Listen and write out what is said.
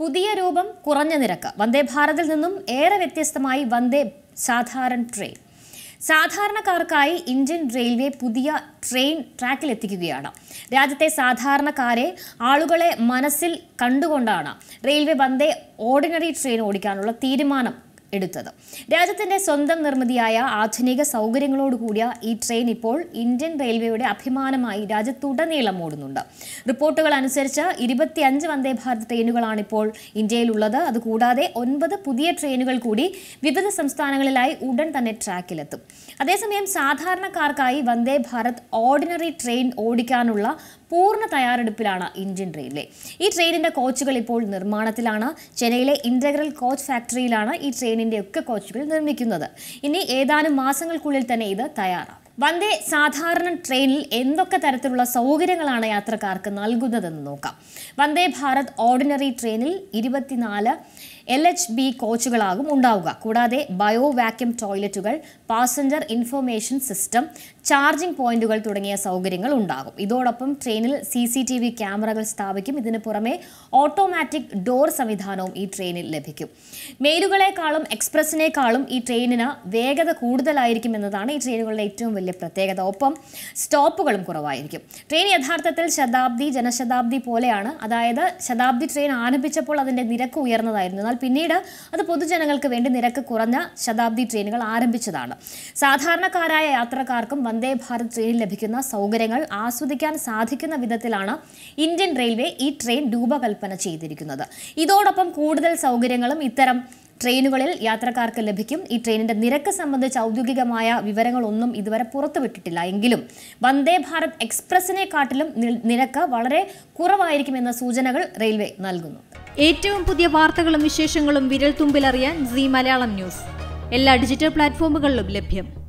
പുതിയ രൂപം കുറഞ്ഞ നിരക്ക് വന്ദേ ഭാരതിൽ നിന്നും ഏറെ വ്യത്യസ്തമായി വന്ദേ സാധാരണ ട്രെയിൻ സാധാരണക്കാർക്കായി ഇന്ത്യൻ റെയിൽവേ പുതിയ ട്രെയിൻ ട്രാക്കിലെത്തിക്കുകയാണ് രാജ്യത്തെ സാധാരണക്കാരെ ആളുകളെ മനസ്സിൽ കണ്ടുകൊണ്ടാണ് റെയിൽവേ വന്ദേ ഓർഡിനറി ട്രെയിൻ ഓടിക്കാനുള്ള തീരുമാനം എടുത്തത് രാജ്യത്തിൻ്റെ സ്വന്തം നിർമ്മിതിയായ ആധുനിക സൗകര്യങ്ങളോടുകൂടിയ ഈ ട്രെയിൻ ഇപ്പോൾ ഇന്ത്യൻ റെയിൽവേയുടെ അഭിമാനമായി രാജ്യത്തുടനീളം ഓടുന്നുണ്ട് റിപ്പോർട്ടുകൾ അനുസരിച്ച് ഇരുപത്തിയഞ്ച് വന്ദേ ഭാരത് ട്രെയിനുകളാണ് ഇപ്പോൾ ഇന്ത്യയിലുള്ളത് അതുകൂടാതെ ഒൻപത് പുതിയ ട്രെയിനുകൾ കൂടി വിവിധ സംസ്ഥാനങ്ങളിലായി ഉടൻ തന്നെ ട്രാക്കിലെത്തും അതേസമയം സാധാരണക്കാർക്കായി വന്ദേ ഭാരത് ഓർഡിനറി ട്രെയിൻ ഓടിക്കാനുള്ള പൂർണ്ണ തയ്യാറെടുപ്പിലാണ് ഇന്ത്യൻ റെയിൽവേ ഈ ട്രെയിനിൻ്റെ കോച്ചുകൾ ഇപ്പോൾ നിർമ്മാണത്തിലാണ് ചെന്നൈയിലെ ഇൻ്റഗ്രൽ കോച്ച് ഫാക്ടറിയിലാണ് ഈ ട്രെയിനിൻ്റെ ഒക്കെ കോച്ചുകൾ നിർമ്മിക്കുന്നത് ഇനി ഏതാനും മാസങ്ങൾക്കുള്ളിൽ തന്നെ ഇത് തയ്യാറാണ് വന്ദേ സാധാരണ ട്രെയിനിൽ എന്തൊക്കെ തരത്തിലുള്ള സൗകര്യങ്ങളാണ് യാത്രക്കാർക്ക് നൽകുന്നതെന്ന് നോക്കാം വന്ദേ ഭാരത് ഓർഡിനറി ട്രെയിനിൽ ഇരുപത്തിനാല് എൽ എച്ച് ബി കോച്ചുകളാകും ഉണ്ടാവുക കൂടാതെ ബയോ വാക്യൂം ടോയ്ലറ്റുകൾ പാസഞ്ചർ ഇൻഫർമേഷൻ സിസ്റ്റം ചാർജിംഗ് പോയിന്റുകൾ തുടങ്ങിയ സൗകര്യങ്ങൾ ഉണ്ടാകും ഇതോടൊപ്പം ട്രെയിനിൽ സി സി ടി വി ക്യാമറകൾ സ്ഥാപിക്കും ഇതിന് പുറമെ ഓട്ടോമാറ്റിക് ഡോർ സംവിധാനവും ഈ ട്രെയിനിൽ ലഭിക്കും മെയിലുകളെക്കാളും എക്സ്പ്രസിനേക്കാളും ഈ ട്രെയിനിന് വേഗത കൂടുതലായിരിക്കും എന്നതാണ് ഈ ട്രെയിനുകളുടെ ഏറ്റവും വലിയ വലിയ പ്രത്യേകത ഒപ്പം സ്റ്റോപ്പുകളും കുറവായിരിക്കും ട്രെയിൻ യഥാർത്ഥത്തിൽ ശതാബ്ദി ജനശതാബ്ദി പോലെയാണ് അതായത് ശതാബ്ദി ട്രെയിൻ ആരംഭിച്ചപ്പോൾ അതിൻ്റെ നിരക്ക് ഉയർന്നതായിരുന്നു എന്നാൽ പിന്നീട് അത് പൊതുജനങ്ങൾക്ക് വേണ്ടി നിരക്ക് കുറഞ്ഞ ശതാബ്ദി ട്രെയിനുകൾ ആരംഭിച്ചതാണ് സാധാരണക്കാരായ യാത്രക്കാർക്കും വന്ദേ ഭാരത് ട്രെയിനിൽ ലഭിക്കുന്ന സൗകര്യങ്ങൾ ആസ്വദിക്കാൻ സാധിക്കുന്ന വിധത്തിലാണ് ഇന്ത്യൻ റെയിൽവേ ഈ ട്രെയിൻ രൂപകൽപ്പന ചെയ്തിരിക്കുന്നത് ഇതോടൊപ്പം കൂടുതൽ സൗകര്യങ്ങളും ഇത്തരം ട്രെയിനുകളിൽ യാത്രക്കാർക്ക് ലഭിക്കും ഈ ട്രെയിനിന്റെ നിരക്ക് സംബന്ധിച്ച് ഔദ്യോഗികമായ വിവരങ്ങളൊന്നും ഇതുവരെ പുറത്തുവിട്ടിട്ടില്ല എങ്കിലും വന്ദേ ഭാരത് എക്സ്പ്രസിനെക്കാട്ടിലും നിരക്ക് വളരെ കുറവായിരിക്കുമെന്ന സൂചനകൾ റെയിൽവേ നൽകുന്നു ഏറ്റവും പുതിയ വാർത്തകളും വിശേഷങ്ങളും വിരൽ തുമ്പിലറിയാൻ സി മലയാളം ന്യൂസ് എല്ലാ ഡിജിറ്റൽ പ്ലാറ്റ്ഫോമുകളിലും ലഭ്യം